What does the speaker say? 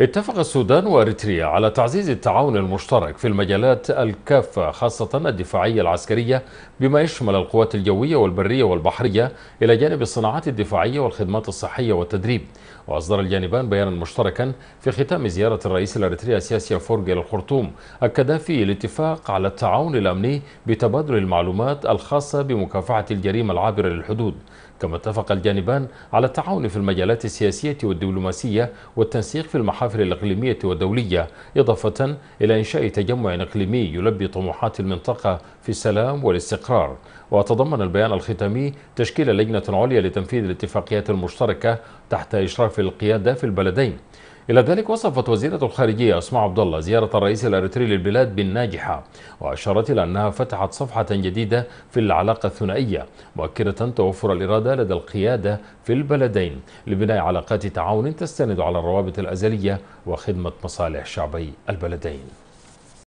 اتفق السودان واريتريا على تعزيز التعاون المشترك في المجالات الكافة خاصة الدفاعية العسكرية بما يشمل القوات الجوية والبرية والبحرية إلى جانب الصناعات الدفاعية والخدمات الصحية والتدريب وأصدر الجانبان بيانا مشتركا في ختام زيارة الرئيس الأريتريا سياسيا فورج إلى الخرطوم أكد فيه الاتفاق على التعاون الأمني بتبادل المعلومات الخاصة بمكافحة الجريمة العابرة للحدود كما اتفق الجانبان على التعاون في المجالات السياسية والدبلوماسية والتنسيق في المحافظ المحافل الإقليمية والدولية إضافة إلى إنشاء تجمع إقليمي يلبي طموحات المنطقة في السلام والاستقرار وتضمن البيان الختامي تشكيل لجنة عليا لتنفيذ الاتفاقيات المشتركة تحت إشراف القيادة في البلدين إلى ذلك وصفت وزيرة الخارجية أسماء عبد الله زيارة الرئيس الأريتري للبلاد بالناجحة وأشارت إلى أنها فتحت صفحة جديدة في العلاقة الثنائية مؤكدة توفر الإرادة لدى القيادة في البلدين لبناء علاقات تعاون تستند على الروابط الأزلية وخدمة مصالح شعبي البلدين